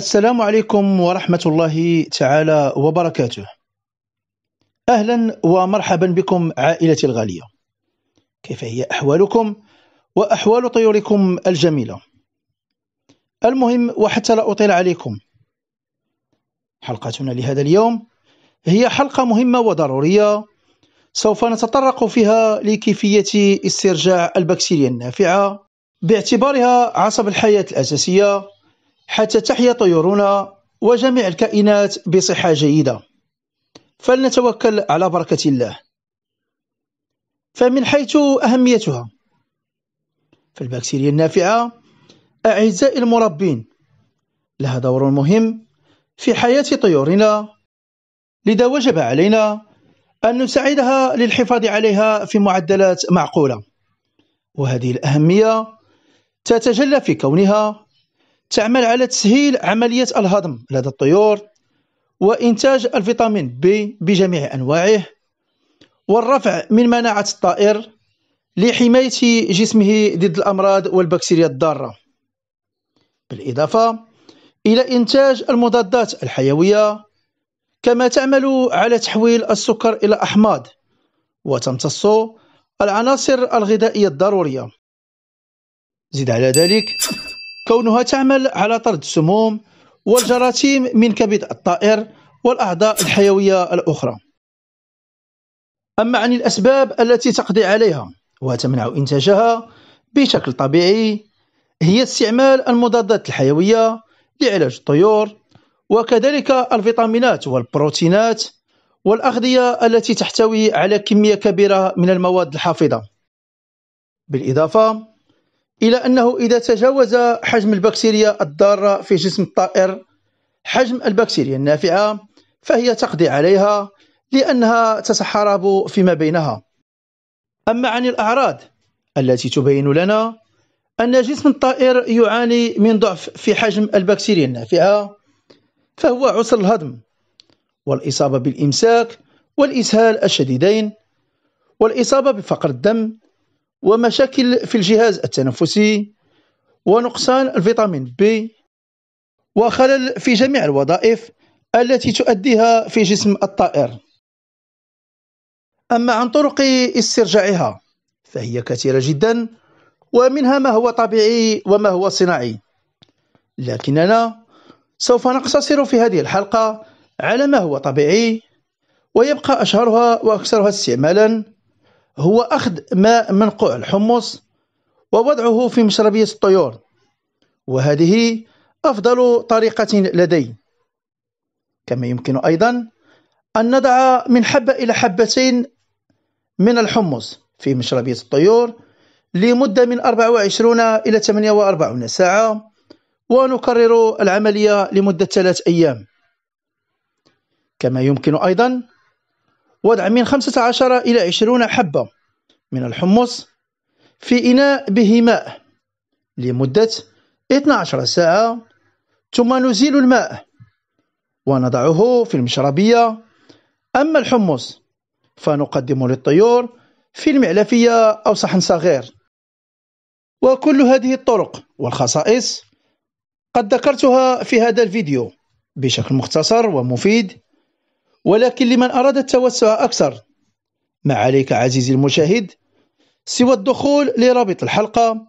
السلام عليكم ورحمة الله تعالى وبركاته. أهلا ومرحبا بكم عائلتي الغالية. كيف هي أحوالكم وأحوال طيوركم الجميلة؟ المهم وحتى لا أطيل عليكم. حلقتنا لهذا اليوم هي حلقة مهمة وضرورية سوف نتطرق فيها لكيفية استرجاع البكتيريا النافعة باعتبارها عصب الحياة الأساسية حتى تحيا طيورنا وجميع الكائنات بصحة جيدة فلنتوكل على بركة الله فمن حيث أهميتها فالبكتيريا النافعة أعزائي المربين لها دور مهم في حياة طيورنا لذا وجب علينا أن نساعدها للحفاظ عليها في معدلات معقولة وهذه الأهمية تتجلى في كونها تعمل على تسهيل عملية الهضم لدى الطيور وإنتاج الفيتامين بي بجميع أنواعه والرفع من مناعة الطائر لحماية جسمه ضد الأمراض والبكتيريا الضارة بالإضافة إلى إنتاج المضادات الحيوية كما تعمل على تحويل السكر إلى أحماض وتمتص العناصر الغذائية الضرورية زد على ذلك كونها تعمل على طرد السموم والجراثيم من كبد الطائر والأعضاء الحيوية الأخرى أما عن الأسباب التي تقضي عليها وتمنع إنتاجها بشكل طبيعي هي استعمال المضادات الحيوية لعلاج الطيور وكذلك الفيتامينات والبروتينات والأغذية التي تحتوي على كمية كبيرة من المواد الحافظة بالإضافة إلى أنه إذا تجاوز حجم البكتيريا الضارة في جسم الطائر حجم البكتيريا النافعة فهي تقضي عليها لأنها تتحارب فيما بينها أما عن الأعراض التي تبين لنا أن جسم الطائر يعاني من ضعف في حجم البكتيريا النافعة فهو عسر الهضم والإصابة بالإمساك والإسهال الشديدين والإصابة بفقر الدم ومشاكل في الجهاز التنفسي ونقصان الفيتامين بي وخلل في جميع الوظائف التي تؤديها في جسم الطائر أما عن طرق استرجاعها فهي كثيرة جدا ومنها ما هو طبيعي وما هو صناعي لكننا سوف نقتصر في هذه الحلقة على ما هو طبيعي ويبقى أشهرها وأكثرها استعمالا هو أخذ ماء منقوع الحمص ووضعه في مشربية الطيور وهذه أفضل طريقة لدي كما يمكن أيضا أن نضع من حبة إلى حبتين من الحمص في مشربية الطيور لمدة من 24 إلى 48 ساعة ونكرر العملية لمدة ثلاث أيام كما يمكن أيضا وضع من 15 إلى 20 حبة من الحمص في إناء به ماء لمدة 12 ساعة ثم نزيل الماء ونضعه في المشربية أما الحمص فنقدمه للطيور في المعلفية أو صحن صغير وكل هذه الطرق والخصائص قد ذكرتها في هذا الفيديو بشكل مختصر ومفيد ولكن لمن أراد التوسع أكثر ما عليك عزيزي المشاهد سوى الدخول لرابط الحلقة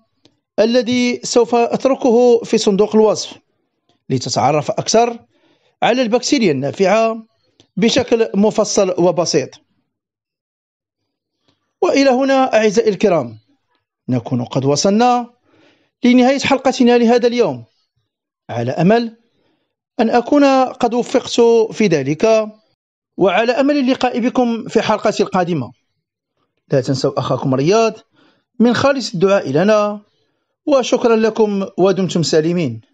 الذي سوف أتركه في صندوق الوصف لتتعرف أكثر على البكتيريا النافعة بشكل مفصل وبسيط وإلى هنا أعزائي الكرام نكون قد وصلنا لنهاية حلقتنا لهذا اليوم على أمل أن أكون قد وفقت في ذلك وعلى امل اللقاء بكم في حلقه القادمه لا تنسوا اخاكم رياض من خالص الدعاء لنا وشكرا لكم ودمتم سالمين